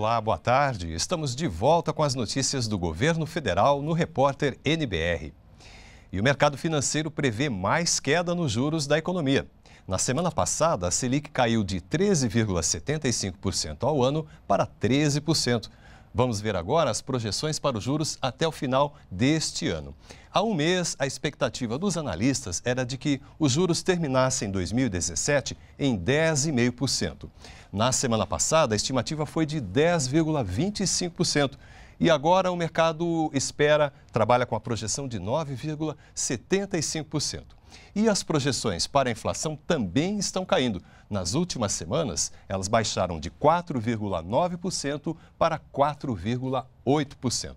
Olá, boa tarde. Estamos de volta com as notícias do governo federal no repórter NBR. E o mercado financeiro prevê mais queda nos juros da economia. Na semana passada, a Selic caiu de 13,75% ao ano para 13%, Vamos ver agora as projeções para os juros até o final deste ano. Há um mês, a expectativa dos analistas era de que os juros terminassem em 2017 em 10,5%. Na semana passada, a estimativa foi de 10,25%, e agora o mercado espera, trabalha com a projeção de 9,75%. E as projeções para a inflação também estão caindo. Nas últimas semanas, elas baixaram de 4,9% para 4,8%.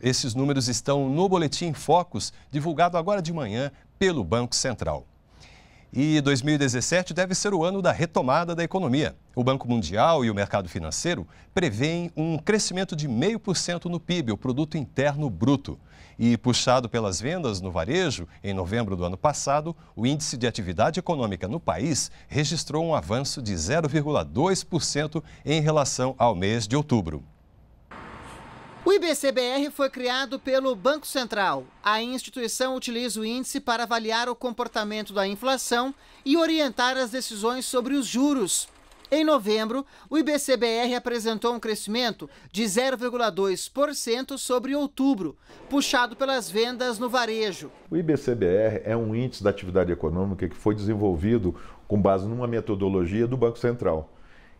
Esses números estão no boletim Focus, divulgado agora de manhã pelo Banco Central. E 2017 deve ser o ano da retomada da economia. O Banco Mundial e o mercado financeiro prevêem um crescimento de 0,5% no PIB, o Produto Interno Bruto. E, puxado pelas vendas no varejo, em novembro do ano passado, o índice de atividade econômica no país registrou um avanço de 0,2% em relação ao mês de outubro. IBCBR foi criado pelo Banco Central. A instituição utiliza o índice para avaliar o comportamento da inflação e orientar as decisões sobre os juros. Em novembro, o IBCBR apresentou um crescimento de 0,2% sobre outubro, puxado pelas vendas no varejo. O IBCBR é um índice da atividade econômica que foi desenvolvido com base numa metodologia do Banco Central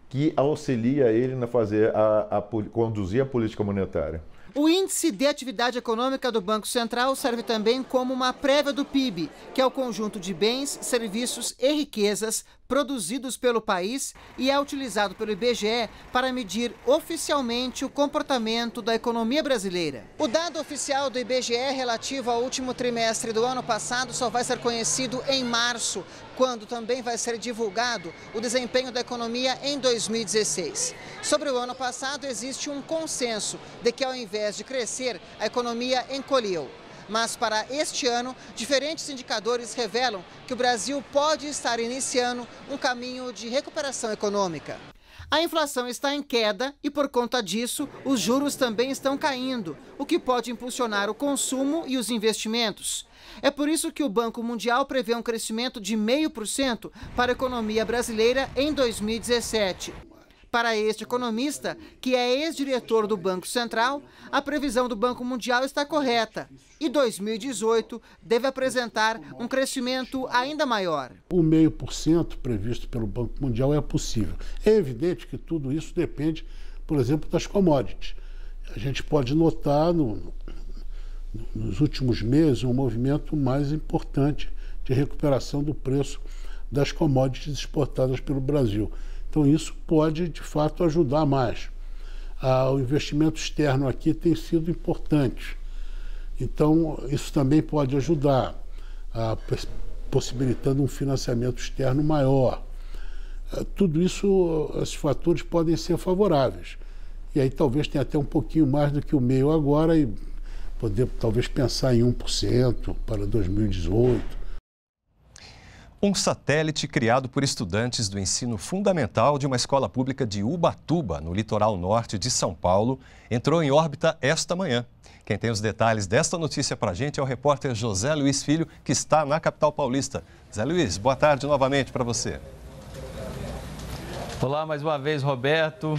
que auxilia ele na fazer a, a, conduzir a política monetária. O índice de atividade econômica do Banco Central serve também como uma prévia do PIB, que é o conjunto de bens, serviços e riquezas produzidos pelo país e é utilizado pelo IBGE para medir oficialmente o comportamento da economia brasileira. O dado oficial do IBGE relativo ao último trimestre do ano passado só vai ser conhecido em março, quando também vai ser divulgado o desempenho da economia em 2016. Sobre o ano passado, existe um consenso de que, ao invés de crescer, a economia encolheu. Mas para este ano, diferentes indicadores revelam que o Brasil pode estar iniciando um caminho de recuperação econômica. A inflação está em queda e, por conta disso, os juros também estão caindo, o que pode impulsionar o consumo e os investimentos. É por isso que o Banco Mundial prevê um crescimento de 0,5% para a economia brasileira em 2017. Para este economista, que é ex-diretor do Banco Central, a previsão do Banco Mundial está correta e 2018 deve apresentar um crescimento ainda maior. O meio por cento previsto pelo Banco Mundial é possível. É evidente que tudo isso depende, por exemplo, das commodities. A gente pode notar no, nos últimos meses um movimento mais importante de recuperação do preço das commodities exportadas pelo Brasil. Então, isso pode, de fato, ajudar mais. Ah, o investimento externo aqui tem sido importante. Então, isso também pode ajudar, ah, possibilitando um financiamento externo maior. Ah, tudo isso, esses fatores podem ser favoráveis. E aí talvez tenha até um pouquinho mais do que o meio agora e poder talvez pensar em 1% para 2018 um satélite criado por estudantes do ensino fundamental de uma escola pública de Ubatuba, no litoral norte de São Paulo, entrou em órbita esta manhã. Quem tem os detalhes desta notícia para a gente é o repórter José Luiz Filho, que está na capital paulista. José Luiz, boa tarde novamente para você. Olá mais uma vez, Roberto.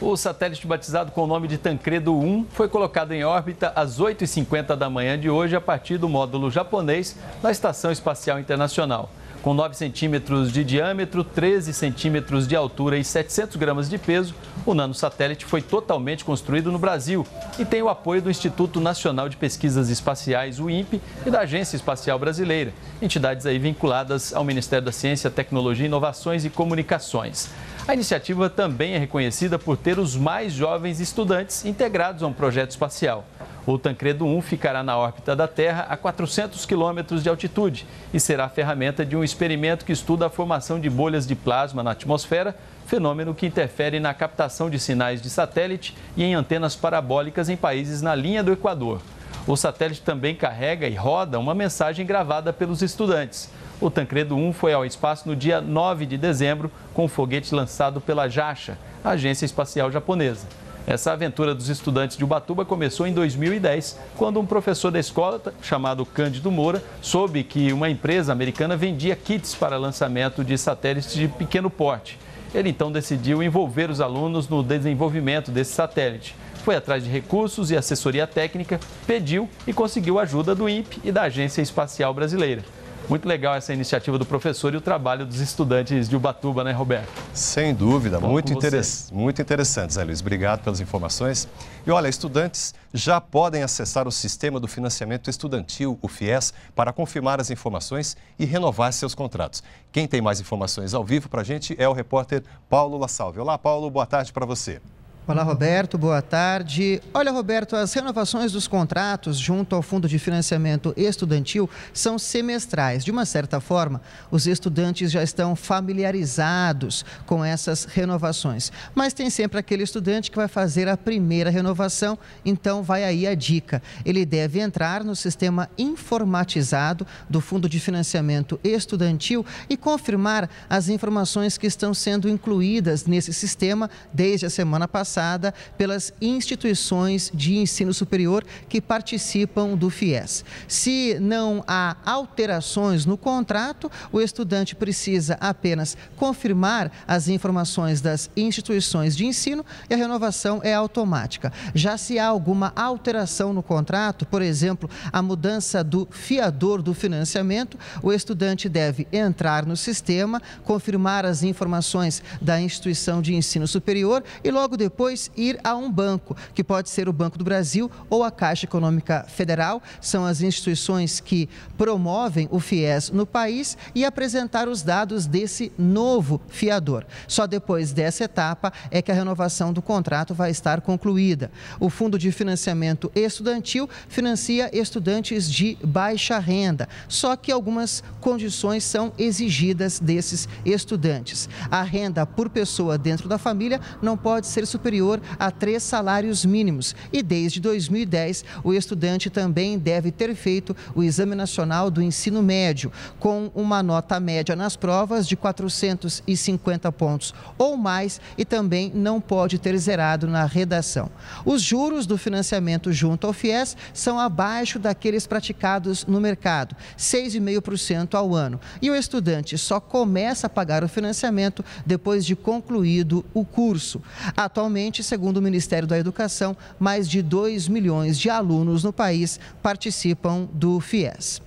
O satélite batizado com o nome de Tancredo 1 foi colocado em órbita às 8h50 da manhã de hoje a partir do módulo japonês na Estação Espacial Internacional. Com 9 centímetros de diâmetro, 13 centímetros de altura e 700 gramas de peso, o nanosatélite foi totalmente construído no Brasil e tem o apoio do Instituto Nacional de Pesquisas Espaciais, o INPE, e da Agência Espacial Brasileira, entidades aí vinculadas ao Ministério da Ciência, Tecnologia, Inovações e Comunicações. A iniciativa também é reconhecida por ter os mais jovens estudantes integrados a um projeto espacial. O Tancredo 1 ficará na órbita da Terra a 400 quilômetros de altitude e será a ferramenta de um experimento que estuda a formação de bolhas de plasma na atmosfera, fenômeno que interfere na captação de sinais de satélite e em antenas parabólicas em países na linha do Equador. O satélite também carrega e roda uma mensagem gravada pelos estudantes. O Tancredo 1 foi ao espaço no dia 9 de dezembro com um foguete lançado pela JAXA, Agência Espacial Japonesa. Essa aventura dos estudantes de Ubatuba começou em 2010, quando um professor da escola, chamado Cândido Moura, soube que uma empresa americana vendia kits para lançamento de satélites de pequeno porte. Ele então decidiu envolver os alunos no desenvolvimento desse satélite. Foi atrás de recursos e assessoria técnica, pediu e conseguiu ajuda do INPE e da Agência Espacial Brasileira. Muito legal essa iniciativa do professor e o trabalho dos estudantes de Ubatuba, né, Roberto? Sem dúvida, muito, interess... muito interessante, Zé Luiz. Obrigado pelas informações. E olha, estudantes já podem acessar o Sistema do Financiamento Estudantil, o FIES, para confirmar as informações e renovar seus contratos. Quem tem mais informações ao vivo para a gente é o repórter Paulo La Salve. Olá, Paulo, boa tarde para você. Olá, Roberto, boa tarde. Olha, Roberto, as renovações dos contratos junto ao Fundo de Financiamento Estudantil são semestrais. De uma certa forma, os estudantes já estão familiarizados com essas renovações. Mas tem sempre aquele estudante que vai fazer a primeira renovação, então vai aí a dica. Ele deve entrar no sistema informatizado do Fundo de Financiamento Estudantil e confirmar as informações que estão sendo incluídas nesse sistema desde a semana passada passada pelas instituições de ensino superior que participam do FIES. Se não há alterações no contrato, o estudante precisa apenas confirmar as informações das instituições de ensino e a renovação é automática. Já se há alguma alteração no contrato, por exemplo, a mudança do fiador do financiamento, o estudante deve entrar no sistema, confirmar as informações da instituição de ensino superior e logo depois depois ir a um banco, que pode ser o Banco do Brasil ou a Caixa Econômica Federal, são as instituições que promovem o FIES no país e apresentar os dados desse novo fiador. Só depois dessa etapa é que a renovação do contrato vai estar concluída. O Fundo de Financiamento Estudantil financia estudantes de baixa renda, só que algumas condições são exigidas desses estudantes. A renda por pessoa dentro da família não pode ser superior superior a três salários mínimos. E desde 2010, o estudante também deve ter feito o Exame Nacional do Ensino Médio, com uma nota média nas provas de 450 pontos ou mais, e também não pode ter zerado na redação. Os juros do financiamento junto ao FIES são abaixo daqueles praticados no mercado, 6,5% ao ano. E o estudante só começa a pagar o financiamento depois de concluído o curso. Atualmente, Atualmente, segundo o Ministério da Educação, mais de 2 milhões de alunos no país participam do FIES.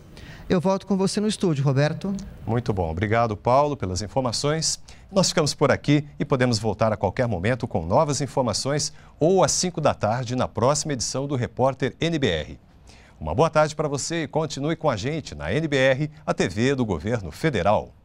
Eu volto com você no estúdio, Roberto. Muito bom. Obrigado, Paulo, pelas informações. Nós ficamos por aqui e podemos voltar a qualquer momento com novas informações ou às 5 da tarde na próxima edição do Repórter NBR. Uma boa tarde para você e continue com a gente na NBR, a TV do Governo Federal.